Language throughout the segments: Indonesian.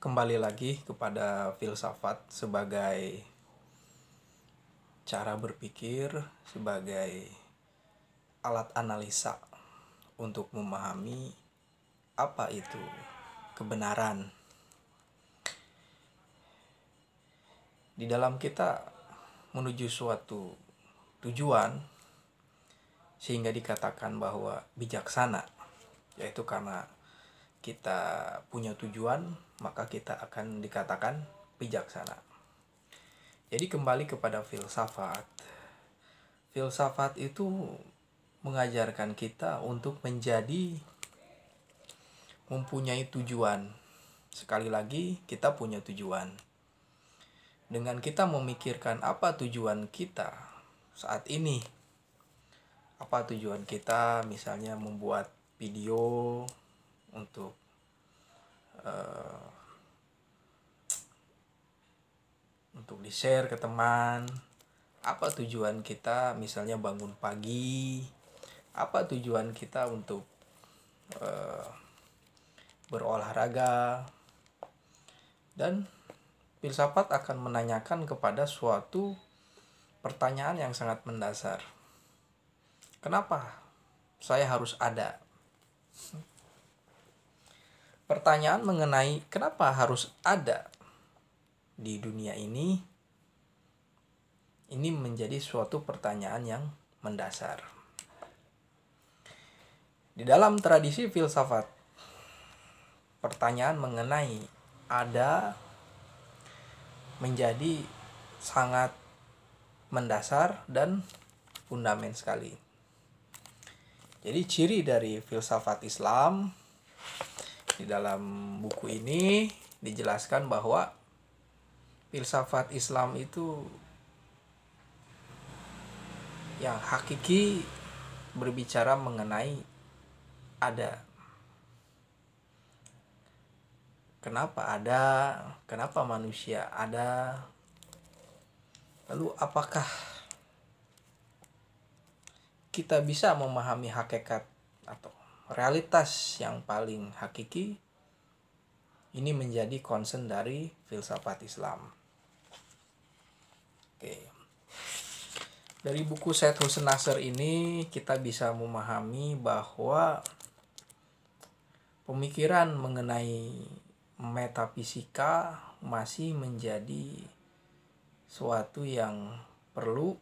kembali lagi kepada filsafat sebagai cara berpikir, sebagai alat analisa untuk memahami apa itu kebenaran. Di dalam kita menuju suatu tujuan sehingga dikatakan bahwa bijaksana yaitu karena kita punya tujuan maka kita akan dikatakan bijaksana. Jadi kembali kepada filsafat. Filsafat itu mengajarkan kita untuk menjadi mempunyai tujuan. Sekali lagi, kita punya tujuan. Dengan kita memikirkan apa tujuan kita saat ini. Apa tujuan kita misalnya membuat video untuk untuk di share ke teman apa tujuan kita misalnya bangun pagi apa tujuan kita untuk uh, berolahraga dan filsafat akan menanyakan kepada suatu pertanyaan yang sangat mendasar kenapa saya harus ada pertanyaan mengenai kenapa harus ada di dunia ini ini menjadi suatu pertanyaan yang mendasar. Di dalam tradisi filsafat, pertanyaan mengenai ada menjadi sangat mendasar dan fundament sekali. Jadi ciri dari filsafat Islam di dalam buku ini dijelaskan bahwa filsafat Islam itu yang hakiki berbicara mengenai ada kenapa ada kenapa manusia ada lalu apakah kita bisa memahami hakikat atau realitas yang paling hakiki ini menjadi concern dari filsafat Islam Oke. Dari buku Said Hussein Nasr ini kita bisa memahami bahwa pemikiran mengenai metafisika masih menjadi suatu yang perlu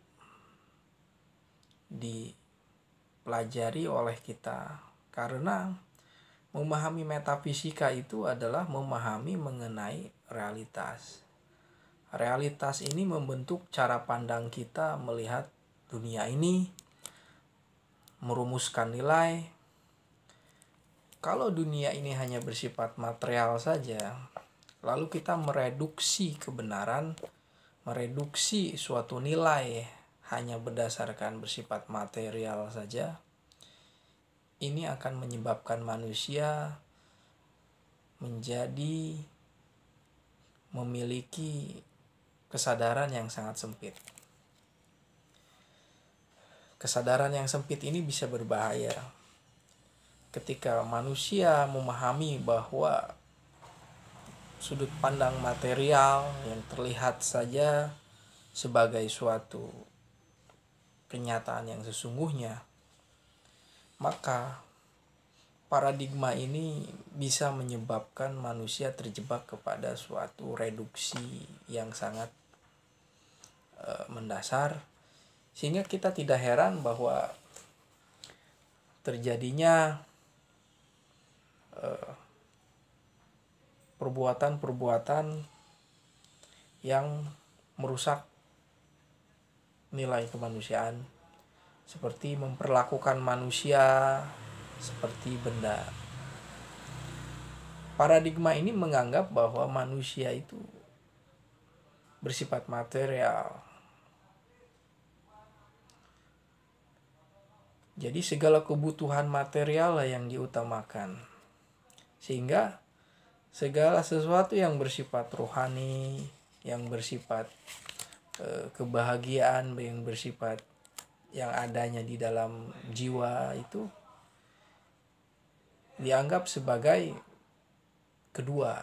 dipelajari oleh kita karena memahami metafisika itu adalah memahami mengenai realitas Realitas ini membentuk cara pandang kita melihat dunia ini, merumuskan nilai. Kalau dunia ini hanya bersifat material saja, lalu kita mereduksi kebenaran, mereduksi suatu nilai hanya berdasarkan bersifat material saja, ini akan menyebabkan manusia menjadi memiliki kesadaran yang sangat sempit. Kesadaran yang sempit ini bisa berbahaya. Ketika manusia memahami bahwa sudut pandang material yang terlihat saja sebagai suatu kenyataan yang sesungguhnya, maka paradigma ini bisa menyebabkan manusia terjebak kepada suatu reduksi yang sangat e, mendasar sehingga kita tidak heran bahwa terjadinya e, perbuatan-perbuatan yang merusak nilai kemanusiaan seperti memperlakukan manusia seperti benda. Paradigma ini menganggap bahwa manusia itu bersifat material. Jadi segala kebutuhan material lah yang diutamakan. Sehingga segala sesuatu yang bersifat rohani, yang bersifat e, kebahagiaan, yang bersifat yang adanya di dalam jiwa itu dianggap sebagai kedua.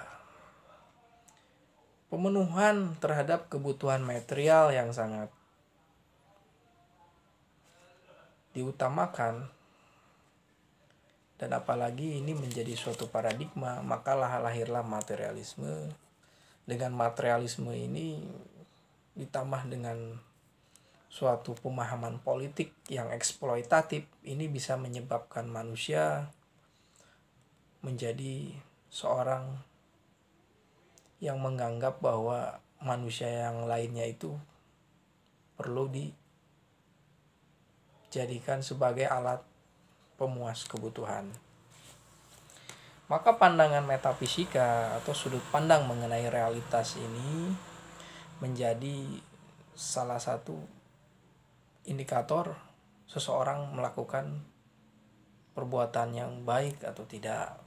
Pemenuhan terhadap kebutuhan material yang sangat diutamakan dan apalagi ini menjadi suatu paradigma maka lahirlah materialisme dengan materialisme ini ditambah dengan suatu pemahaman politik yang eksploitatif ini bisa menyebabkan manusia menjadi seorang yang menganggap bahwa manusia yang lainnya itu perlu dijadikan sebagai alat pemuas kebutuhan. Maka pandangan metafisika atau sudut pandang mengenai realitas ini menjadi salah satu indikator seseorang melakukan perbuatan yang baik atau tidak.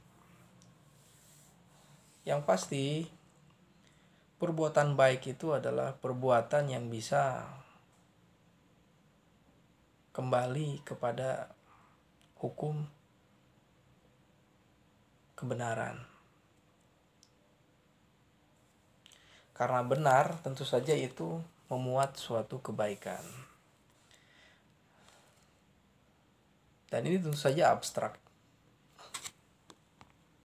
Yang pasti, perbuatan baik itu adalah perbuatan yang bisa kembali kepada hukum kebenaran. Karena benar, tentu saja itu memuat suatu kebaikan. Dan ini tentu saja abstrak.